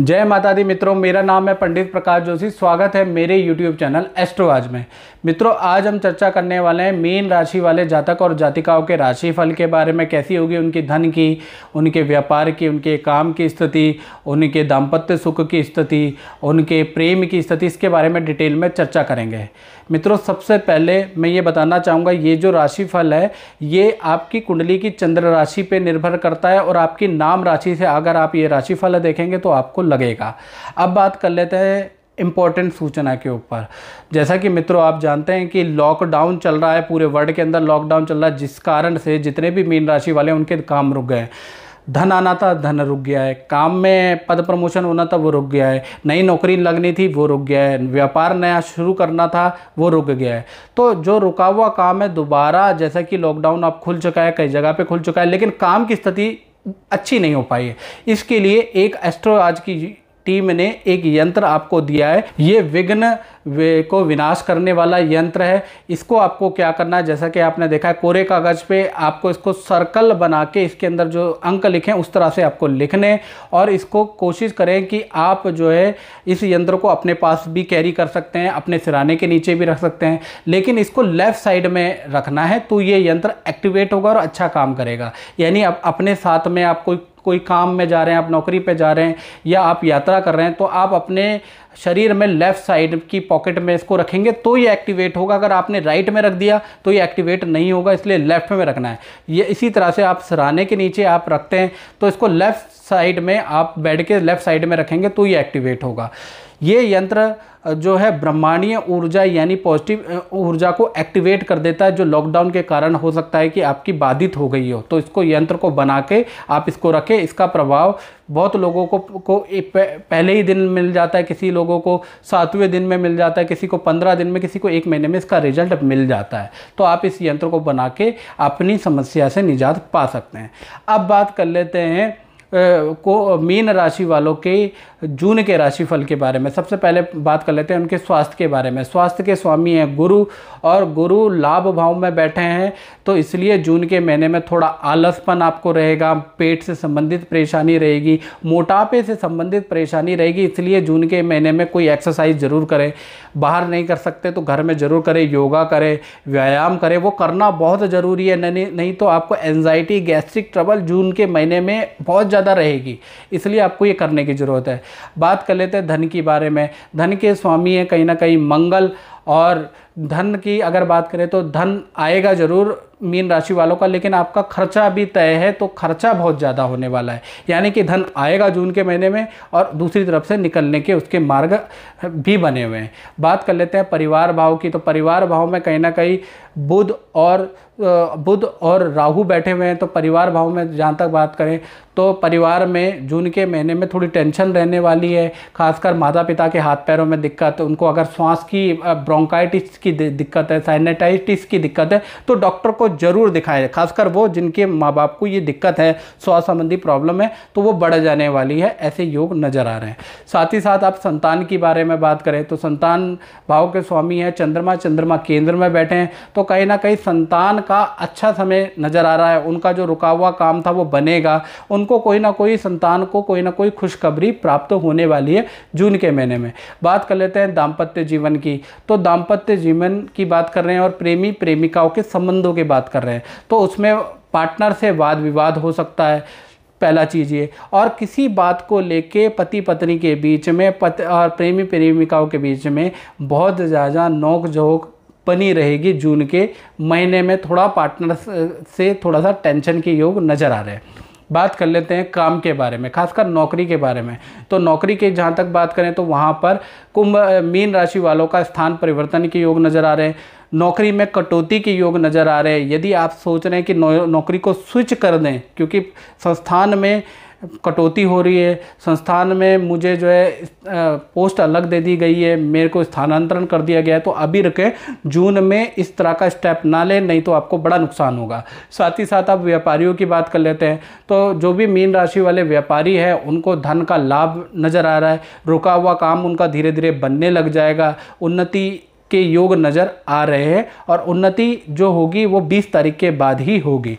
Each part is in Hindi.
जय माता दी मित्रों मेरा नाम है पंडित प्रकाश जोशी स्वागत है मेरे YouTube चैनल एस्ट्रो आज में मित्रों आज हम चर्चा करने वाले हैं मीन राशि वाले जातक और जातिकाओं के राशि फल के बारे में कैसी होगी उनकी धन की उनके व्यापार की उनके काम की स्थिति उनके दाम्पत्य सुख की स्थिति उनके प्रेम की स्थिति इसके बारे में डिटेल में चर्चा करेंगे मित्रों सबसे पहले मैं ये बताना चाहूँगा ये जो राशि फल है ये आपकी कुंडली की चंद्र राशि पर निर्भर करता है और आपकी नाम राशि से अगर आप ये राशि फल देखेंगे तो आपको लगेगा अब बात कर लेते हैं इम्पॉर्टेंट सूचना के ऊपर जैसा कि मित्रों आप जानते हैं कि लॉकडाउन चल रहा है पूरे वर्ल्ड के अंदर लॉकडाउन चल रहा है जिस कारण से जितने भी मीन राशि वाले उनके काम रुक गए धन आना था धन रुक गया है काम में पद प्रमोशन होना था वो रुक गया है नई नौकरी लगनी थी वो रुक गया है व्यापार नया शुरू करना था वो रुक गया है तो जो रुका हुआ काम है दोबारा जैसा कि लॉकडाउन अब खुल चुका है कई जगह पे खुल चुका है लेकिन काम की स्थिति अच्छी नहीं हो पाई है इसके लिए एक एस्ट्रो आज की टीम ने एक यंत्र आपको दिया है ये विघ्न वे को विनाश करने वाला यंत्र है इसको आपको क्या करना है जैसा कि आपने देखा है कोरे कागज़ पे आपको इसको सर्कल बना के इसके अंदर जो अंक लिखें उस तरह से आपको लिखने और इसको कोशिश करें कि आप जो है इस यंत्र को अपने पास भी कैरी कर सकते हैं अपने सिराने के नीचे भी रख सकते हैं लेकिन इसको लेफ़्ट साइड में रखना है तो ये यंत्र एक्टिवेट होगा और अच्छा काम करेगा यानी आप अपने साथ में आप कोई कोई काम में जा रहे हैं आप नौकरी पे जा रहे हैं या आप यात्रा कर रहे हैं तो आप अपने शरीर में लेफ़्ट साइड की पॉकेट में इसको रखेंगे तो ये एक्टिवेट होगा अगर आपने राइट में रख दिया तो ये एक्टिवेट नहीं होगा इसलिए लेफ़्ट में रखना है ये इसी तरह से आप सराहने के नीचे आप रखते हैं तो इसको लेफ़्ट साइड में आप बेड के लेफ़्ट साइड में रखेंगे तो ये एक्टिवेट होगा ये यंत्र जो है ब्रह्मांडीय ऊर्जा यानी पॉजिटिव ऊर्जा को एक्टिवेट कर देता है जो लॉकडाउन के कारण हो सकता है कि आपकी बाधित हो गई हो तो इसको यंत्र को बना के आप इसको रखें इसका प्रभाव बहुत लोगों को को पहले ही दिन मिल जाता है किसी लोगों को सातवें दिन में मिल जाता है किसी को पंद्रह दिन में किसी को एक महीने में इसका रिजल्ट मिल जाता है तो आप इस यंत्र को बना के अपनी समस्या से निजात पा सकते हैं अब बात कर लेते हैं को मीन राशि वालों के जून के राशिफल के बारे में सबसे पहले बात कर लेते हैं उनके स्वास्थ्य के बारे में स्वास्थ्य के स्वामी हैं गुरु और गुरु लाभ भाव में बैठे हैं तो इसलिए जून के महीने में थोड़ा आलसपन आपको रहेगा पेट से संबंधित परेशानी रहेगी मोटापे से संबंधित परेशानी रहेगी इसलिए जून के महीने में कोई एक्सरसाइज ज़रूर करें बाहर नहीं कर सकते तो घर में ज़रूर करें योगा करें व्यायाम करें वो करना बहुत ज़रूरी है नहीं तो आपको एनजाइटी गैस्ट्रिक ट्रबल जून के महीने में बहुत ज़्यादा ज़्यादा रहेगी इसलिए आपको ये करने की ज़रूरत है बात कर लेते हैं धन के बारे में धन के स्वामी हैं कहीं ना कहीं मंगल और धन की अगर बात करें तो धन आएगा ज़रूर मीन राशि वालों का लेकिन आपका खर्चा भी तय है तो खर्चा बहुत ज़्यादा होने वाला है यानी कि धन आएगा जून के महीने में और दूसरी तरफ से निकलने के उसके मार्ग भी बने हुए हैं बात कर लेते हैं परिवार भाव की तो परिवार भाव में कहीं ना कहीं बुध और बुध और राहु बैठे हुए हैं तो परिवार भाव में जहाँ तक बात करें तो परिवार में जून के महीने में थोड़ी टेंशन रहने वाली है खासकर माता पिता के हाथ पैरों में दिक्कत उनको अगर श्वास की ब्रोंकाइटिस की दिक्कत है साइनेटाइटिस की दिक्कत है तो डॉक्टर को ज़रूर दिखाएं खासकर वो जिनके माँ बाप को ये दिक्कत है श्वास संबंधी प्रॉब्लम है तो वो बढ़ जाने वाली है ऐसे योग नज़र आ रहे हैं साथ ही साथ आप संतान के बारे में बात करें तो संतान भाव के स्वामी हैं चंद्रमा चंद्रमा केंद्र में बैठे हैं तो कहीं ना कहीं संतान का अच्छा समय नज़र आ रहा है उनका जो रुका हुआ काम था वो बनेगा उनको कोई ना कोई संतान को कोई ना कोई खुशखबरी प्राप्त होने वाली है जून के महीने में बात कर लेते हैं दाम्पत्य जीवन की तो दाम्पत्य जीवन की बात कर रहे हैं और प्रेमी प्रेमिकाओं के संबंधों की बात कर रहे हैं तो उसमें पार्टनर से वाद विवाद हो सकता है पहला चीज़ ये और किसी बात को लेके पति पत्नी के बीच में पत और प्रेमी प्रेमिकाओं के बीच में बहुत ज़्यादा नोक झोंक बनी रहेगी जून के महीने में थोड़ा पार्टनर से थोड़ा सा टेंशन के योग नज़र आ रहे हैं बात कर लेते हैं काम के बारे में खासकर नौकरी के बारे में तो नौकरी के जहाँ तक बात करें तो वहाँ पर कुंभ मीन राशि वालों का स्थान परिवर्तन के योग नज़र आ रहे हैं नौकरी में कटौती के योग नज़र आ रहे हैं यदि आप सोच रहे हैं कि नौ, नौकरी को स्विच कर दें क्योंकि संस्थान में कटौती हो रही है संस्थान में मुझे जो है पोस्ट अलग दे दी गई है मेरे को स्थानांतरण कर दिया गया है तो अभी रखें जून में इस तरह का स्टेप ना लें नहीं तो आपको बड़ा नुकसान होगा साथ ही साथ आप व्यापारियों की बात कर लेते हैं तो जो भी मीन राशि वाले व्यापारी हैं उनको धन का लाभ नज़र आ रहा है रुका हुआ काम उनका धीरे धीरे बनने लग जाएगा उन्नति के योग नज़र आ रहे हैं और उन्नति जो होगी वो 20 तारीख के बाद ही होगी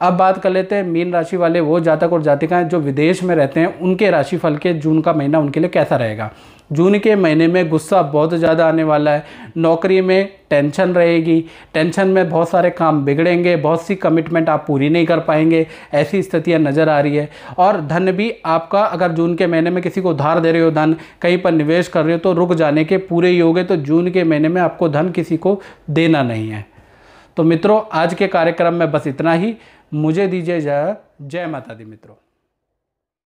अब बात कर लेते हैं मीन राशि वाले वो जातक और जातिकाएँ जो विदेश में रहते हैं उनके राशिफल के जून का महीना उनके लिए कैसा रहेगा जून के महीने में गुस्सा बहुत ज़्यादा आने वाला है नौकरी में टेंशन रहेगी टेंशन में बहुत सारे काम बिगड़ेंगे बहुत सी कमिटमेंट आप पूरी नहीं कर पाएंगे ऐसी स्थितियाँ नज़र आ रही है और धन भी आपका अगर जून के महीने में किसी को उधार दे रहे हो धन कहीं पर निवेश कर रहे हो तो रुक जाने के पूरे योग है तो जून के महीने में आपको धन किसी को देना नहीं है तो मित्रों आज के कार्यक्रम में बस इतना ही मुझे दीजिए जय जय माता दी मित्रों